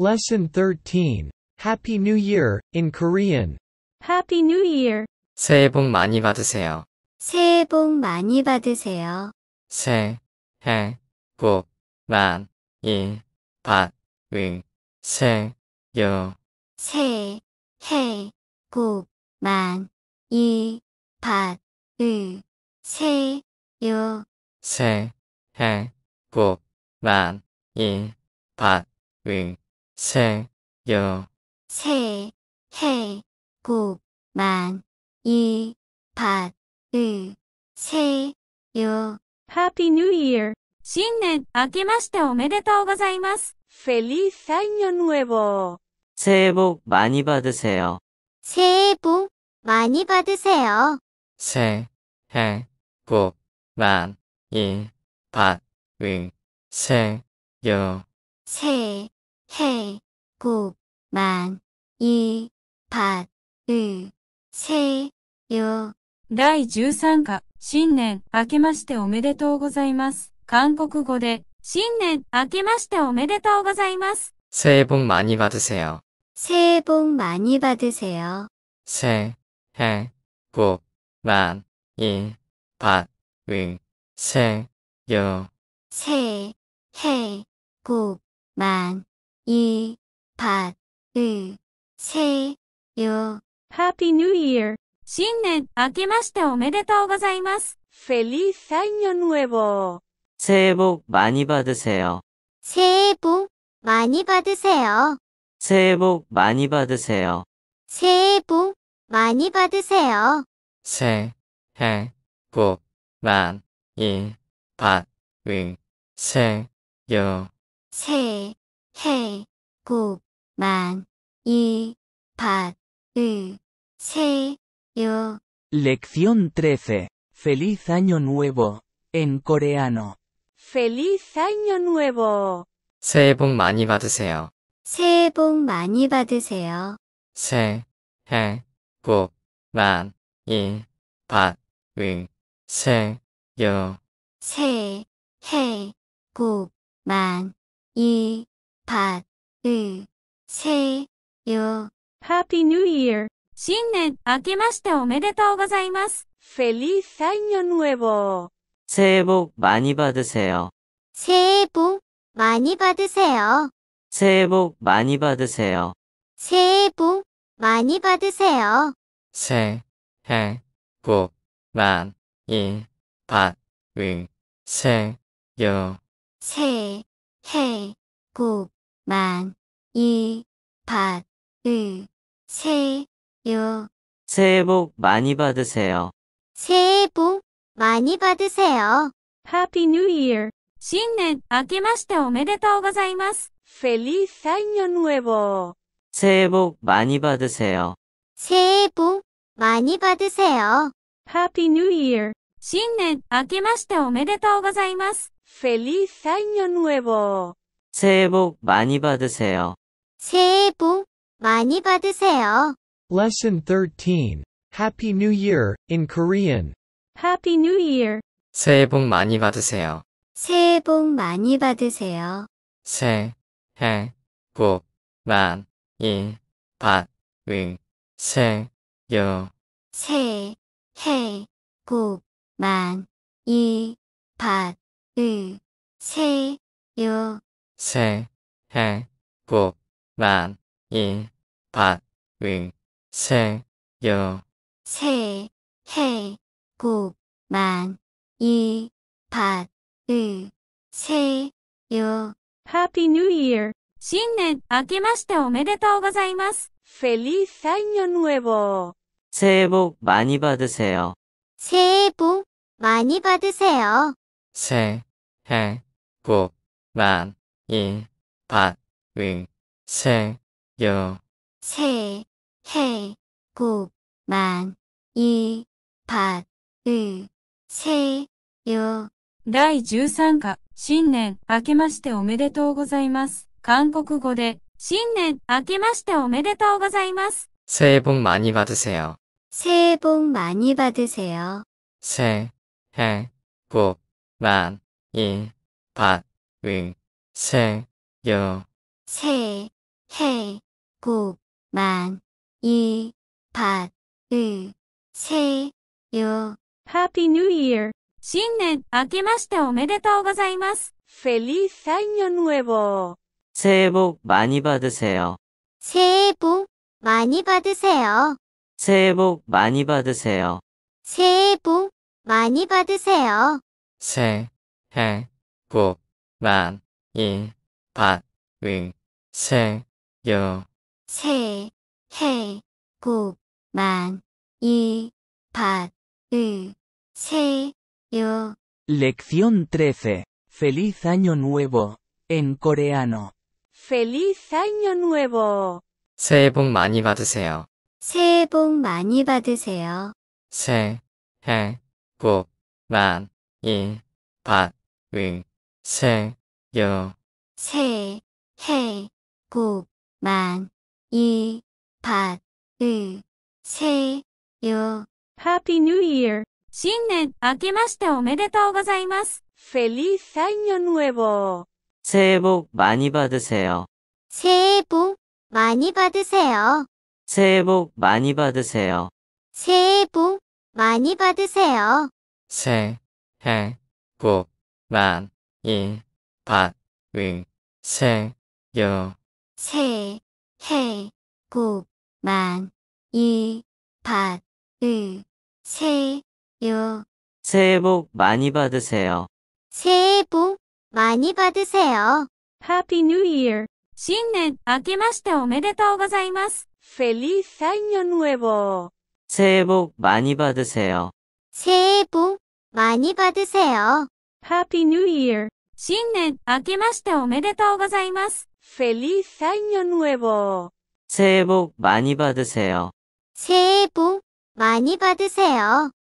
Lesson 13. Happy New Year, in Korean. Happy New Year. 새해 복 많이 받으세요. 새해 복 많이 받으세요. 새해 복 많이 받으세요. 새해 복 많이 받으세요. 새해 복 많이 받으세요. 새여 새, 해, 곱, 만, 이, 밭, 의, 새, 요. Happy New Year! 新年、明けましておめでとうございます。Feliz Año Nuevo! 새해 복 많이 받으세요. 새해 복 많이 받으세요. 새해 복 많이 받으세요. 새여 해, 복, 만, 이, 밭, 을, 세, 요. 第13課、新年、明けましておめでとうございます。韓国語で、新年、明けましておめでとうございます。 새해 복 많이 받으세요. 새해 복 많이 받으세요. 새해 복 많이 받으세요. 새해 복 많이 이, 밭, 으, 새, 요. Happy New Year! 新年、明けましておめでとうございます。¡Feliz Año Nuevo! 새해 복 많이 받으세요. 새해 복 많이 받으세요. 새해 복 많이 받으세요. 새해 복 많이 받으세요. 새 해 복 많이 받으세요. 새해 해, 곱, 만, 이, 밭, 의, 세, 요. Lección 13. Feliz año nuevo. En coreano. Feliz año nuevo. 새해 복 많이 받으세요. 새해 복 많이 받으세요. 새, 해, 복, 만, 일, 밭, 의, 세, 요. 새, 해, 곱, 만, 이, 받으세요. Happy New Year! 新年明けましておめでとうございます。Feliz Año Nuevo! 새해 복 많이 받으세요. 새해 복 많이 받으세요. 새해 복 많이 받으세요. 새해 복 많이 받으세요. 새해 복 많이 받으세요. 새해 복 만, 일, 받, 으, 세, 요. 새해 복 많이 받으세요. 새해 복 많이 받으세요. Happy New Year. 新年明けましておめでとうございます。Feliz Año Nuevo. 새해 복 많이 받으세요. 새해 복 많이 받으세요. Happy New Year. 新年明けましておめでとうございます。Feliz Año Nuevo. 새해 복 많이 받으세요. 새해 복 많이 받으세요. Lesson 13. Happy New Year in Korean. Happy New Year. 새해 복 많이 받으세요. 새해 복 많이 받으세요. 새해 복 많이 받으세요. 새해 복 많이 받으세요. 새해 복 많이 받으세요. 새해 복 많이 받으세요. Happy New Year! 新年明けましておめでとうございます。Feliz Año Nuevo! 새해 복 많이 받으세요. 새해 복 많이 받으세요. 새해 복많 일, 밭, 을, 생, 여, 세, 해, 곱, 만, 일, 밭, 을, 세, 여. 第13課、新年、明けましておめでとうございます。韓国語で、新年、明けましておめでとうございます。 새해 복 많이 받으세요. 새해 복 많이 받으세요. 새, 해, 복, 만, 일, 밭, 을, 세, 여, 새, 해, 복, 만, 이, 밭, 을, 새, 여. Happy New Year! 新年、明けましておめでとうございます。Feliz Año Nuevo! 새해 복 많이 받으세요. 새해 복 많이 받으세요. 새해 복 많이 받으세요. 새해 복 많이 받으세요. 새 해, 복, 만, 일, 밭, 의, 생, 여, 새, 해, 복, 만, 일, 밭, 의, 새, 여. Lección 13. Feliz año nuevo. En coreano. Feliz año nuevo. 새해 복 많이 받으세요. 새해 복 많이 받으세요. 새, 해, 복, 만, 일, 밭, 의, 생, 여, 새, 해, 복, 만, 이, 밭, 을, 새, 요. Happy New Year! 新年、明けましておめでとうございます。¡Feliz Año Nuevo! 새해 복 많이 받으세요. 새해 복 많이 받으세요. 새해 복 많이 받으세요. 새해 복 많이 받으세요. 새 해, 구, 만, 이, 밭, 의, 생, 여, 새, 해, 복, 만, 일, 밭, 의, 새, 여. 새해 복 많이 받으세요. 새해 복 많이 받으세요. Happy New Year. 新年明けましておめでとうございます。Feliz Año Nuevo. 새해 복 많이 받으세요. 새해 복 많이 받으세요. Happy New Year. 新年、明けましておめでとうございます。Feliz Año Nuevo! 새해복많이받으세요새해복많이받으세요